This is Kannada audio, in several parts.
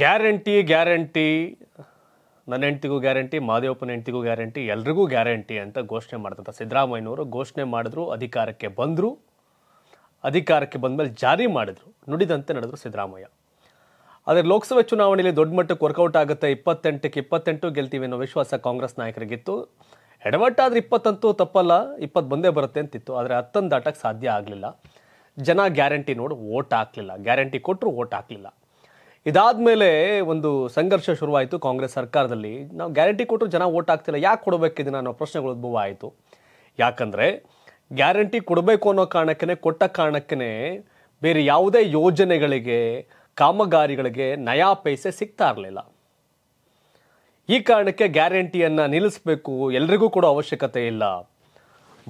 ಗ್ಯಾರಂಟಿ ಗ್ಯಾರಂಟಿ ನನ್ನ ಹೆಂಡ್ತಿಗೂ ಗ್ಯಾರಂಟಿ ಮಾದೇವಪ್ಪನ ಹೆಂಡತಿಗೂ ಗ್ಯಾರಂಟಿ ಎಲ್ರಿಗೂ ಗ್ಯಾರಂಟಿ ಅಂತ ಘೋಷಣೆ ಮಾಡ್ತಾರೆ ಸಿದ್ದರಾಮಯ್ಯನವರು ಘೋಷಣೆ ಮಾಡಿದ್ರು ಅಧಿಕಾರಕ್ಕೆ ಬಂದರು ಅಧಿಕಾರಕ್ಕೆ ಬಂದ ಮೇಲೆ ಜಾರಿ ಮಾಡಿದ್ರು ನುಡಿದಂತೆ ನಡೆದ್ರು ಸಿದ್ದರಾಮಯ್ಯ ಆದರೆ ಲೋಕಸಭೆ ಚುನಾವಣೆಯಲ್ಲಿ ದೊಡ್ಡ ಮಟ್ಟಕ್ಕೆ ವರ್ಕೌಟ್ ಆಗುತ್ತೆ ಇಪ್ಪತ್ತೆಂಟಕ್ಕೆ ಇಪ್ಪತ್ತೆಂಟು ಗೆಲ್ತೀವಿ ಅನ್ನೋ ವಿಶ್ವಾಸ ಕಾಂಗ್ರೆಸ್ ನಾಯಕರಿಗಿತ್ತು ಎಡವಟ್ಟಾದ್ರೆ ಇಪ್ಪತ್ತಂತೂ ತಪ್ಪಲ್ಲ ಇಪ್ಪತ್ತು ಬಂದೇ ಬರುತ್ತೆ ಅಂತಿತ್ತು ಆದರೆ ಹತ್ತೊಂದು ದಾಟಕ್ಕೆ ಸಾಧ್ಯ ಆಗಲಿಲ್ಲ ಜನ ಗ್ಯಾರಂಟಿ ನೋಡಿ ಓಟ್ ಹಾಕಲಿಲ್ಲ ಗ್ಯಾರಂಟಿ ಕೊಟ್ಟರು ಓಟ್ ಹಾಕಲಿಲ್ಲ ಇದಾದ ಮೇಲೆ ಒಂದು ಸಂಘರ್ಷ ಶುರುವಾಯಿತು ಕಾಂಗ್ರೆಸ್ ಸರ್ಕಾರದಲ್ಲಿ ನಾವು ಗ್ಯಾರಂಟಿ ಕೊಟ್ಟರು ಜನ ಓಟ್ ಆಗ್ತಿಲ್ಲ ಯಾಕೆ ಕೊಡಬೇಕಿದೀನಿ ಅನ್ನೋ ಪ್ರಶ್ನೆಗಳು ಉದ್ಭವ ಆಯಿತು ಯಾಕಂದರೆ ಗ್ಯಾರಂಟಿ ಕೊಡಬೇಕು ಅನ್ನೋ ಕಾರಣಕ್ಕೇ ಕೊಟ್ಟ ಕಾರಣಕ್ಕೇ ಬೇರೆ ಯಾವುದೇ ಯೋಜನೆಗಳಿಗೆ ಕಾಮಗಾರಿಗಳಿಗೆ ನಯಾ ಪೈಸೆ ಸಿಗ್ತಾ ಇರಲಿಲ್ಲ ಈ ಕಾರಣಕ್ಕೆ ಗ್ಯಾರಂಟಿಯನ್ನು ನಿಲ್ಲಿಸಬೇಕು ಎಲ್ರಿಗೂ ಕೂಡ ಅವಶ್ಯಕತೆ ಇಲ್ಲ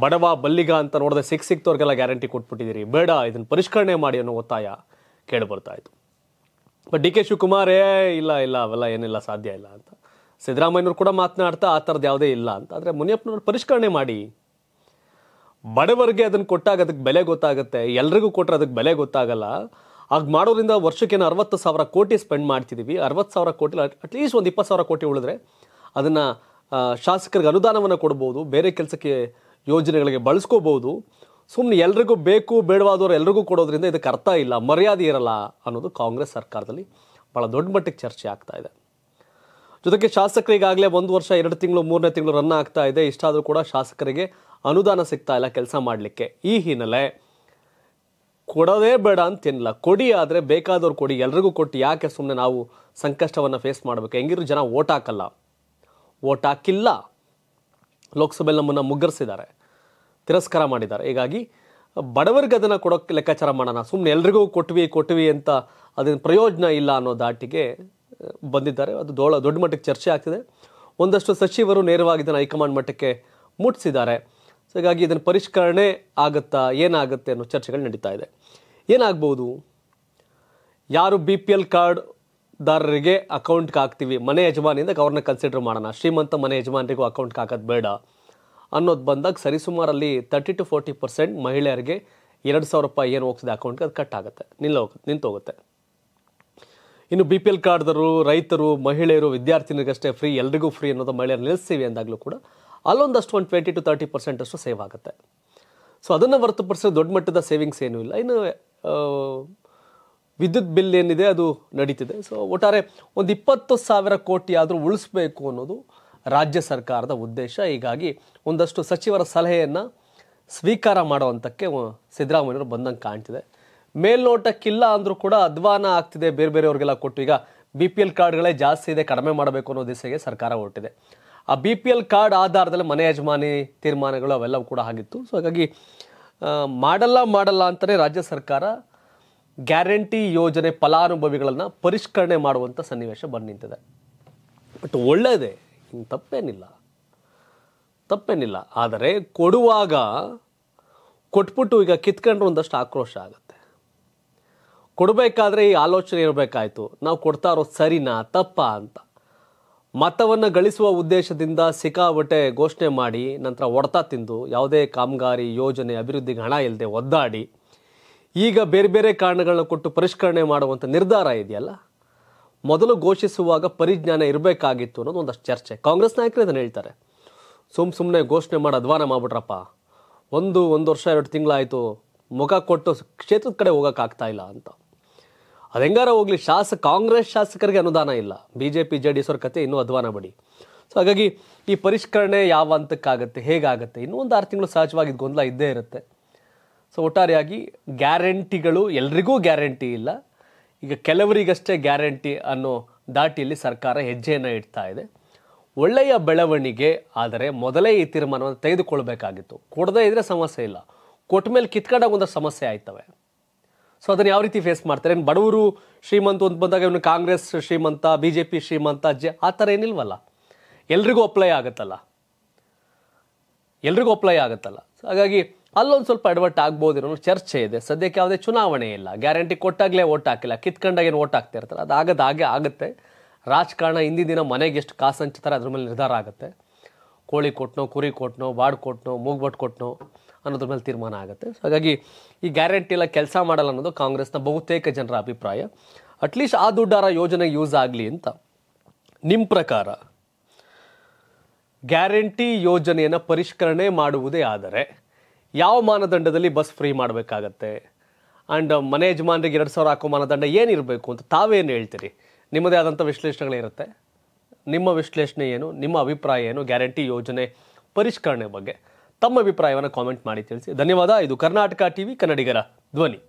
ಬಡವ ಬಲ್ಲಿಗ ಅಂತ ನೋಡಿದ್ರೆ ಸಿಕ್ಕ ಸಿಕ್ತವ್ರಿಗೆಲ್ಲ ಗ್ಯಾರಂಟಿ ಕೊಟ್ಬಿಟ್ಟಿದ್ದೀರಿ ಬೇಡ ಇದನ್ನು ಪರಿಷ್ಕರಣೆ ಮಾಡಿ ಅನ್ನೋ ಒತ್ತಾಯ ಕೇಳಿಬರ್ತಾ ಇತ್ತು ಬಟ್ ಡಿ ಕೆ ಶಿವಕುಮಾರ್ ಏ ಇಲ್ಲ ಇಲ್ಲ ಅವೆಲ್ಲ ಏನಿಲ್ಲ ಸಾಧ್ಯ ಇಲ್ಲ ಅಂತ ಸಿದ್ದರಾಮಯ್ಯನವ್ರು ಕೂಡ ಮಾತನಾಡ್ತಾ ಆ ಥರದ್ದು ಯಾವುದೇ ಇಲ್ಲ ಅಂತ ಆದರೆ ಮುನಿಯಪ್ಪನವ್ರು ಪರಿಷ್ಕರಣೆ ಮಾಡಿ ಬಡವರಿಗೆ ಅದನ್ನು ಕೊಟ್ಟಾಗ ಅದಕ್ಕೆ ಬೆಲೆ ಗೊತ್ತಾಗುತ್ತೆ ಎಲ್ರಿಗೂ ಕೊಟ್ಟರೆ ಅದಕ್ಕೆ ಬೆಲೆ ಗೊತ್ತಾಗಲ್ಲ ಆಗ ಮಾಡೋದ್ರಿಂದ ವರ್ಷಕ್ಕೇನು ಅರವತ್ತು ಸಾವಿರ ಕೋಟಿ ಸ್ಪೆಂಡ್ ಮಾಡ್ತಿದ್ದೀವಿ ಅರವತ್ತು ಸಾವಿರ ಕೋಟಿ ಅಟ್ಲೀಸ್ಟ್ ಒಂದು ಇಪ್ಪತ್ತು ಸಾವಿರ ಕೋಟಿ ಉಳಿದ್ರೆ ಅದನ್ನು ಶಾಸಕರಿಗೆ ಅನುದಾನವನ್ನು ಕೊಡ್ಬೋದು ಬೇರೆ ಕೆಲಸಕ್ಕೆ ಯೋಜನೆಗಳಿಗೆ ಬಳಸ್ಕೋಬೋದು ಸುಮ್ಮನೆ ಎಲ್ರಿಗೂ ಬೇಕು ಬೇಡವಾದವರು ಎಲ್ರಿಗೂ ಕೊಡೋದ್ರಿಂದ ಇದಕ್ಕೆ ಅರ್ಥ ಇಲ್ಲ ಮರ್ಯಾದೆ ಇರಲ್ಲ ಅನ್ನೋದು ಕಾಂಗ್ರೆಸ್ ಸರ್ಕಾರದಲ್ಲಿ ಭಾಳ ದೊಡ್ಡ ಮಟ್ಟಿಗೆ ಚರ್ಚೆ ಆಗ್ತಾ ಇದೆ ಜೊತೆಗೆ ಶಾಸಕರಿಗಾಗಲೇ ಒಂದು ವರ್ಷ ಎರಡು ತಿಂಗಳು ಮೂರನೇ ತಿಂಗಳು ರನ್ ಆಗ್ತಾ ಇದೆ ಇಷ್ಟಾದರೂ ಕೂಡ ಶಾಸಕರಿಗೆ ಅನುದಾನ ಸಿಗ್ತಾ ಇಲ್ಲ ಕೆಲಸ ಮಾಡಲಿಕ್ಕೆ ಈ ಹಿನ್ನೆಲೆ ಕೊಡೋದೇ ಬೇಡ ಅಂತೇನಿಲ್ಲ ಕೊಡಿ ಆದರೆ ಬೇಕಾದವ್ರು ಕೊಡಿ ಎಲ್ರಿಗೂ ಕೊಟ್ಟು ಯಾಕೆ ಸುಮ್ಮನೆ ನಾವು ಸಂಕಷ್ಟವನ್ನು ಫೇಸ್ ಮಾಡಬೇಕು ಹೆಂಗಿದ್ರು ಜನ ಓಟ್ ಹಾಕಲ್ಲ ಓಟ್ ಹಾಕಿಲ್ಲ ಲೋಕಸಭೆಯಲ್ಲಿ ನಮ್ಮನ್ನು ಮುಗ್ಗರಿಸಿದ್ದಾರೆ ತಿರಸ್ಕಾರ ಮಾಡಿದ್ದಾರೆ ಹೀಗಾಗಿ ಬಡವರಿಗೆ ಅದನ್ನು ಕೊಡೋಕ್ಕೆ ಲೆಕ್ಕಾಚಾರ ಮಾಡೋಣ ಸುಮ್ಮನೆ ಎಲ್ರಿಗೂ ಕೊಟ್ವಿ ಕೊಟ್ವಿ ಅಂತ ಅದನ್ನು ಪ್ರಯೋಜನ ಇಲ್ಲ ಅನ್ನೋ ದಾಟಿಗೆ ಬಂದಿದ್ದಾರೆ ಅದು ದೊಳ ದೊಡ್ಡ ಮಟ್ಟಕ್ಕೆ ಚರ್ಚೆ ಆಗ್ತಿದೆ ಒಂದಷ್ಟು ಸಚಿವರು ನೇರವಾಗಿ ಇದನ್ನು ಹೈಕಮಾಂಡ್ ಮಟ್ಟಕ್ಕೆ ಮುಟ್ಟಿಸಿದ್ದಾರೆ ಸೊ ಹೀಗಾಗಿ ಇದನ್ನು ಪರಿಷ್ಕರಣೆ ಆಗುತ್ತಾ ಏನಾಗುತ್ತೆ ಅನ್ನೋ ಚರ್ಚೆಗಳು ನಡೀತಾ ಇದೆ ಏನಾಗ್ಬೋದು ಯಾರು ಬಿ ಪಿ ಎಲ್ ಕಾರ್ಡ್ ದಾರರಿಗೆ ಅಕೌಂಟ್ಗೆ ಹಾಕ್ತೀವಿ ಮನೆ ಯಜಮಾನಿಯಿಂದ ಅವ್ರನ್ನ ಕನ್ಸಿಡರ್ ಮಾಡೋಣ ಶ್ರೀಮಂತ ಮನೆ ಯಜಮಾನರಿಗೂ ಅಕೌಂಟ್ಗೆ ಹಾಕೋದು ಬೇಡ ಅನ್ನೋದು ಬಂದಾಗ ಸರಿಸುಮಾರಲ್ಲಿ ತರ್ಟಿ ಟು ಫೋರ್ಟಿ ಪರ್ಸೆಂಟ್ ಮಹಿಳೆಯರಿಗೆ ಎರಡು ಸಾವಿರ ರೂಪಾಯಿ ಏನು ಹೋಗ್ತದೆ ಅಕೌಂಟ್ಗೆ ಅದು ಕಟ್ ಆಗುತ್ತೆ ನಿಂತು ಹೋಗುತ್ತೆ ಇನ್ನು ಬಿ ಪಿ ಎಲ್ ಕಾರ್ಡ್ದರು ರೈತರು ಮಹಿಳೆಯರು ವಿದ್ಯಾರ್ಥಿನಿಗಷ್ಟೇ ಫ್ರೀ ಎಲ್ರಿಗೂ ಫ್ರೀ ಅನ್ನೋದು ಮಹಿಳೆಯರು ನಿಲ್ಲಿಸ್ತೀವಿ ಅಂದಾಗಲೂ ಕೂಡ ಅಲ್ಲೊಂದಷ್ಟು ಒಂದು ಟ್ವೆಂಟಿ ಟು ತರ್ಟಿ ಪರ್ಸೆಂಟ್ ಅಷ್ಟು ಸೇವ್ ಆಗುತ್ತೆ ಸೊ ಅದನ್ನು ಹೊರತುಪಡಿಸಿ ದೊಡ್ಡ ಮಟ್ಟದ ಸೇವಿಂಗ್ಸ್ ಏನೂ ಇಲ್ಲ ಇನ್ನು ವಿದ್ಯುತ್ ಬಿಲ್ ಏನಿದೆ ಅದು ನಡೀತಿದೆ ಸೊ ಒಟ್ಟಾರೆ ಒಂದು ಇಪ್ಪತ್ತು ಸಾವಿರ ಕೋಟಿ ಆದರೂ ಉಳಿಸ್ಬೇಕು ಅನ್ನೋದು ರಾಜ್ಯ ಸರ್ಕಾರದ ಉದ್ದೇಶ ಹೀಗಾಗಿ ಒಂದಷ್ಟು ಸಚಿವರ ಸಲಹೆಯನ್ನು ಸ್ವೀಕಾರ ಮಾಡುವಂಥಕ್ಕೆ ಸಿದ್ದರಾಮಯ್ಯವರು ಬಂದಂಗೆ ಕಾಣ್ತಿದೆ ಮೇಲ್ನೋಟಕ್ಕಿಲ್ಲ ಅಂದರೂ ಕೂಡ ಅಧ್ವಾನ ಆಗ್ತಿದೆ ಬೇರೆ ಬೇರೆಯವ್ರಿಗೆಲ್ಲ ಕೊಟ್ಟು ಈಗ ಬಿ ಪಿ ಎಲ್ ಕಾರ್ಡ್ಗಳೇ ಜಾಸ್ತಿ ಇದೆ ಕಡಿಮೆ ಮಾಡಬೇಕು ಅನ್ನೋ ದಿಸೆಗೆ ಸರ್ಕಾರ ಹೊರಟಿದೆ ಆ ಬಿ ಪಿ ಎಲ್ ಕಾರ್ಡ್ ಆಧಾರದಲ್ಲಿ ಮನೆ ಯಜಮಾನಿ ತೀರ್ಮಾನಗಳು ಅವೆಲ್ಲವೂ ಕೂಡ ಆಗಿತ್ತು ಸೊ ಹಾಗಾಗಿ ಮಾಡಲ್ಲ ಮಾಡಲ್ಲ ಅಂತಲೇ ರಾಜ್ಯ ಸರ್ಕಾರ ಗ್ಯಾರಂಟಿ ಯೋಜನೆ ಫಲಾನುಭವಿಗಳನ್ನು ಪರಿಷ್ಕರಣೆ ಮಾಡುವಂಥ ಸನ್ನಿವೇಶ ಬಂದು ನಿಂತಿದೆ ಬಟ್ ಒಳ್ಳೆಯದೇ ತಪ್ಪೇನಿಲ್ಲ ತಪ್ಪೇನಿಲ್ಲ ಆದರೆ ಕೊಡುವಾಗ ಕೊಟ್ಬಿಟ್ಟು ಈಗ ಕಿತ್ಕೊಂಡ್ರೆ ಒಂದಷ್ಟು ಆಕ್ರೋಶ ಆಗುತ್ತೆ ಕೊಡಬೇಕಾದ್ರೆ ಈ ಆಲೋಚನೆ ಇರಬೇಕಾಯಿತು ನಾವು ಕೊಡ್ತಾ ಇರೋದು ಸರಿನಾ ತಪ್ಪಾ ಅಂತ ಮತವನ್ನು ಗಳಿಸುವ ಉದ್ದೇಶದಿಂದ ಸಿಕ್ಕಾಬಟ್ಟೆ ಘೋಷಣೆ ಮಾಡಿ ನಂತರ ಹೊಡ್ತಾ ತಿಂದು ಯಾವುದೇ ಕಾಮಗಾರಿ ಯೋಜನೆ ಅಭಿವೃದ್ಧಿಗೆ ಹಣ ಇಲ್ಲದೆ ಒದ್ದಾಡಿ ಈಗ ಬೇರೆ ಬೇರೆ ಕಾರಣಗಳನ್ನ ಕೊಟ್ಟು ಪರಿಷ್ಕರಣೆ ಮಾಡುವಂಥ ನಿರ್ಧಾರ ಇದೆಯಲ್ಲ ಮೊದಲು ಘೋಷಿಸುವಾಗ ಪರಿಜ್ಞಾನ ಇರಬೇಕಾಗಿತ್ತು ಅನ್ನೋದು ಒಂದಷ್ಟು ಚರ್ಚೆ ಕಾಂಗ್ರೆಸ್ ನಾಯಕರು ಇದನ್ನು ಹೇಳ್ತಾರೆ ಸುಮ್ಮ ಸುಮ್ಮನೆ ಘೋಷಣೆ ಮಾಡಿ ಅಧ್ವಾನ ಮಾಡ್ಬಿಟ್ರಪ್ಪ ಒಂದು ಒಂದು ವರ್ಷ ಎರಡು ತಿಂಗಳಾಯಿತು ಮುಖ ಕೊಟ್ಟು ಕ್ಷೇತ್ರದ ಕಡೆ ಹೋಗೋಕ್ಕಾಗ್ತಾ ಇಲ್ಲ ಅಂತ ಅದು ಹೆಂಗಾರ ಹೋಗಲಿ ಶಾಸಕ ಕಾಂಗ್ರೆಸ್ ಶಾಸಕರಿಗೆ ಅನುದಾನ ಇಲ್ಲ B J P J D sir ಕತೆ ಇನ್ನೂ ಅಧ್ವಾನ ಬಡಿ ಸೊ ಹಾಗಾಗಿ ಈ ಪರಿಷ್ಕರಣೆ ಯಾವ ಹಂತಕ್ಕಾಗತ್ತೆ ಹೇಗಾಗುತ್ತೆ ಇನ್ನೂ ಒಂದು ಆರು ತಿಂಗಳು ಸಹಜವಾಗಿ ಗೊಂದಲ ಇದ್ದೇ ಇರುತ್ತೆ ಸೊ ಒಟ್ಟಾರೆಯಾಗಿ ಗ್ಯಾರಂಟಿಗಳು ಎಲ್ರಿಗೂ ಗ್ಯಾರಂಟಿ ಇಲ್ಲ ಈಗ ಕೆಲವರಿಗಷ್ಟೇ ಗ್ಯಾರಂಟಿ ಅನ್ನೋ ದಾಟಿಯಲ್ಲಿ ಸರ್ಕಾರ ಹೆಜ್ಜೆಯನ್ನು ಇಡ್ತಾ ಇದೆ ಒಳ್ಳೆಯ ಬೆಳವಣಿಗೆ ಆದರೆ ಮೊದಲೇ ಈ ತೀರ್ಮಾನವನ್ನು ತೆಗೆದುಕೊಳ್ಬೇಕಾಗಿತ್ತು ಕೊಡದೇ ಇದ್ದರೆ ಸಮಸ್ಯೆ ಇಲ್ಲ ಕೊಟ್ಟ ಮೇಲೆ ಕಿತ್ಕೊಂಡಾಗ ಒಂದು ಸಮಸ್ಯೆ ಆಯ್ತವೆ ಸೊ ಅದನ್ನು ಯಾವ ರೀತಿ ಫೇಸ್ ಮಾಡ್ತಾರೆ ಏನು ಬಡವರು ಶ್ರೀಮಂತ ಅಂತ ಬಂದಾಗ ಇವನು ಕಾಂಗ್ರೆಸ್ ಶ್ರೀಮಂತ ಬಿ ಜೆ ಪಿ ಶ್ರೀಮಂತ ಜೆ ಆ ಥರ ಏನಿಲ್ವಲ್ಲ ಎಲ್ರಿಗೂ ಅಪ್ಲೈ ಆಗುತ್ತಲ್ಲ ಎಲ್ರಿಗೂ ಅಪ್ಲೈ ಆಗುತ್ತಲ್ಲ ಹಾಗಾಗಿ ಅಲ್ಲೊಂದು ಸ್ವಲ್ಪ ಅಡ್ವರ್ಟ್ ಆಗ್ಬೋದಿರೋ ಚರ್ಚೆ ಇದೆ ಸದ್ಯಕ್ಕೆ ಯಾವುದೇ ಚುನಾವಣೆ ಇಲ್ಲ ಗ್ಯಾರಂಟಿ ಕೊಟ್ಟಾಗಲೇ ಓಟ್ ಹಾಕಿಲ್ಲ ಕಿತ್ಕೊಂಡಾಗೇನು ಓಟ್ ಹಾಕ್ತಿರ್ತಾರೆ ಇರ್ತಾರೆ ಅದು ಆಗದ ಹಾಗೆ ಆಗುತ್ತೆ ರಾಜಕಾರಣ ಹಿಂದಿನ ದಿನ ಮನೆಗೆ ಎಷ್ಟು ಕಾಸು ಹಂಚ್ತಾರೆ ಅದ್ರ ಮೇಲೆ ನಿರ್ಧಾರ ಆಗುತ್ತೆ ಕೋಳಿ ಕೊಟ್ಟನೋ ಕುರಿ ಕೊಟ್ಟನೋ ಬಾಡ್ ಕೊಟ್ಟನೋ ಮೂಗ್ಬಟ್ಟು ಕೊಟ್ಟನೋ ಅನ್ನೋದ್ರ ಮೇಲೆ ತೀರ್ಮಾನ ಆಗುತ್ತೆ ಸೊ ಹಾಗಾಗಿ ಈ ಗ್ಯಾರಂಟಿ ಎಲ್ಲ ಕೆಲಸ ಮಾಡಲ್ಲ ಅನ್ನೋದು ಕಾಂಗ್ರೆಸ್ನ ಬಹುತೇಕ ಜನರ ಅಭಿಪ್ರಾಯ ಅಟ್ಲೀಸ್ಟ್ ಆ ದುಡ್ಡಾರ ಯೋಜನೆ ಯೂಸ್ ಆಗಲಿ ಅಂತ ನಿಮ್ಮ ಪ್ರಕಾರ ಗ್ಯಾರಂಟಿ ಯೋಜನೆಯನ್ನು ಪರಿಷ್ಕರಣೆ ಮಾಡುವುದೇ ಆದರೆ ಯಾವ ಮಾನದಂಡದಲ್ಲಿ ಬಸ್ ಫ್ರೀ ಮಾಡಬೇಕಾಗತ್ತೆ ಆ್ಯಂಡ್ ಮನೆ ಯಜಮಾನರಿಗೆ ಎರಡು ಸಾವಿರ ಹಾಕೋ ಮಾನದಂಡ ಏನಿರಬೇಕು ಅಂತ ತಾವೇನು ಹೇಳ್ತೀರಿ ನಿಮ್ಮದೇ ಆದಂಥ ವಿಶ್ಲೇಷಣೆಗಳಿರುತ್ತೆ ನಿಮ್ಮ ವಿಶ್ಲೇಷಣೆ ಏನು ನಿಮ್ಮ ಅಭಿಪ್ರಾಯ ಏನು ಗ್ಯಾರಂಟಿ ಯೋಜನೆ ಪರಿಷ್ಕರಣೆ ಬಗ್ಗೆ ತಮ್ಮ ಅಭಿಪ್ರಾಯವನ್ನು ಕಾಮೆಂಟ್ ಮಾಡಿ ತಿಳಿಸಿ ಧನ್ಯವಾದ ಇದು ಕರ್ನಾಟಕ ವಿ ಕನ್ನಡಿಗರ ಧ್ವನಿ